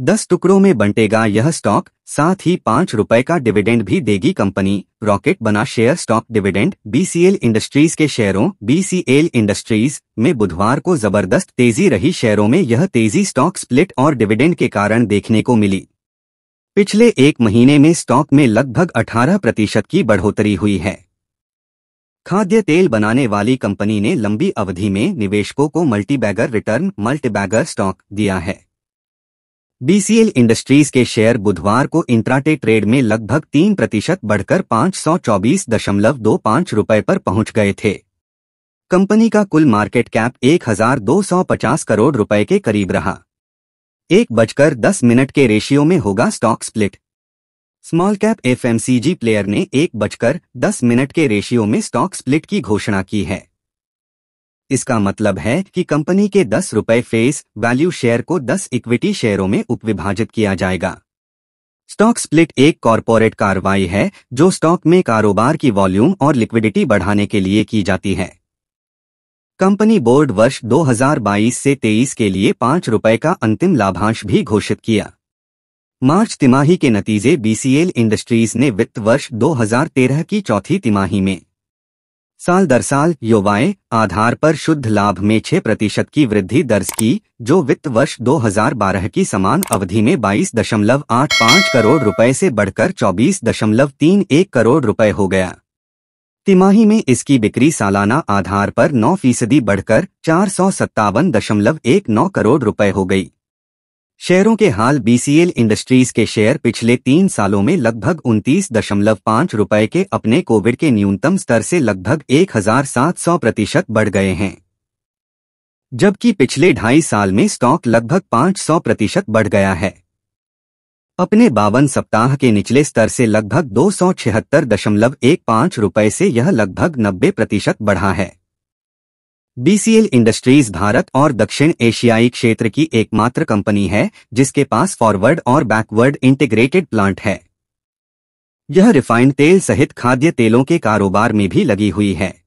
दस टुकड़ों में बंटेगा यह स्टॉक साथ ही पांच रुपए का डिविडेंड भी देगी कंपनी रॉकेट बना share stock dividend BCL industries के शेयरों बीसीएल इंडस्ट्रीज में बुधवार को जबरदस्त तेजी रही शेयरों में यह तेजी स्टॉक स्प्लिट और डिविडेंड के कारण देखने को मिली पिछले एक महीने में स्टॉक में लगभग अठारह प्रतिशत की बढ़ोतरी हुई है खाद्य तेल बनाने वाली कंपनी ने लंबी अवधि में निवेशकों को मल्टीबैगर रिटर्न मल्टीबैगर स्टॉक दिया है बीसीएल इंडस्ट्रीज के शेयर बुधवार को इंट्राटे ट्रेड में लगभग तीन प्रतिशत बढ़कर पाँच सौ चौबीस दशमलव दो पाँच रुपये पर पहुंच गए थे कंपनी का कुल मार्केट कैप एक हजार दो सौ पचास करोड़ रुपए के करीब रहा एक बजकर दस मिनट के रेशियो में होगा stock split small cap FMCG player ने एक बजकर दस मिनट के रेशियो में स्टॉक स्प्लिट की घोषणा की है इसका मतलब है कि कंपनी के दस रुपए फेस वैल्यू शेयर को दस इक्विटी शेयरों में उपविभाजित किया जाएगा स्टॉक स्प्लिट एक कॉरपोरेट कार्रवाई है जो स्टॉक में कारोबार की वॉल्यूम और लिक्विडिटी बढ़ाने के लिए की जाती है कंपनी बोर्ड वर्ष 2022 से 23 के लिए पांच रुपए का अंतिम लाभांश भी घोषित किया मार्च तिमाही के नतीजे बीसीएल इंडस्ट्रीज ने वित्त वर्ष 2013 की चौथी तिमाही में साल दर साल युवाएं आधार पर शुद्ध लाभ में छह प्रतिशत की वृद्धि दर्ज की जो वित्त वर्ष 2012 की समान अवधि में बाईस दशमलव आठ पाँच करोड़ रुपए से बढ़कर चौबीस दशमलव तीन एक करोड़ रुपए हो गया तिमाही में इसकी बिक्री सालाना आधार पर 9 फीसदी बढ़कर चार सौ सत्तावन दशमलव एक नौ करोड़ रुपए हो गई शेयरों के हाल बीसीएल इंडस्ट्रीज के शेयर पिछले तीन सालों में लगभग उनतीस दशमलव पाँच रुपये के अपने कोविड के न्यूनतम स्तर से लगभग एक हजार सात सौ प्रतिशत बढ़ गए हैं जबकि पिछले ढाई साल में स्टॉक लगभग पाँच सौ प्रतिशत बढ़ गया है अपने बावन सप्ताह के निचले स्तर से लगभग दो सौ छिहत्तर दशमलव एक पाँच रुपये से यह लगभग नब्बे प्रतिशत बढ़ा है बीसीएल इंडस्ट्रीज भारत और दक्षिण एशियाई क्षेत्र की एकमात्र कंपनी है जिसके पास फॉरवर्ड और बैकवर्ड इंटीग्रेटेड प्लांट है यह रिफाइंड तेल सहित खाद्य तेलों के कारोबार में भी लगी हुई है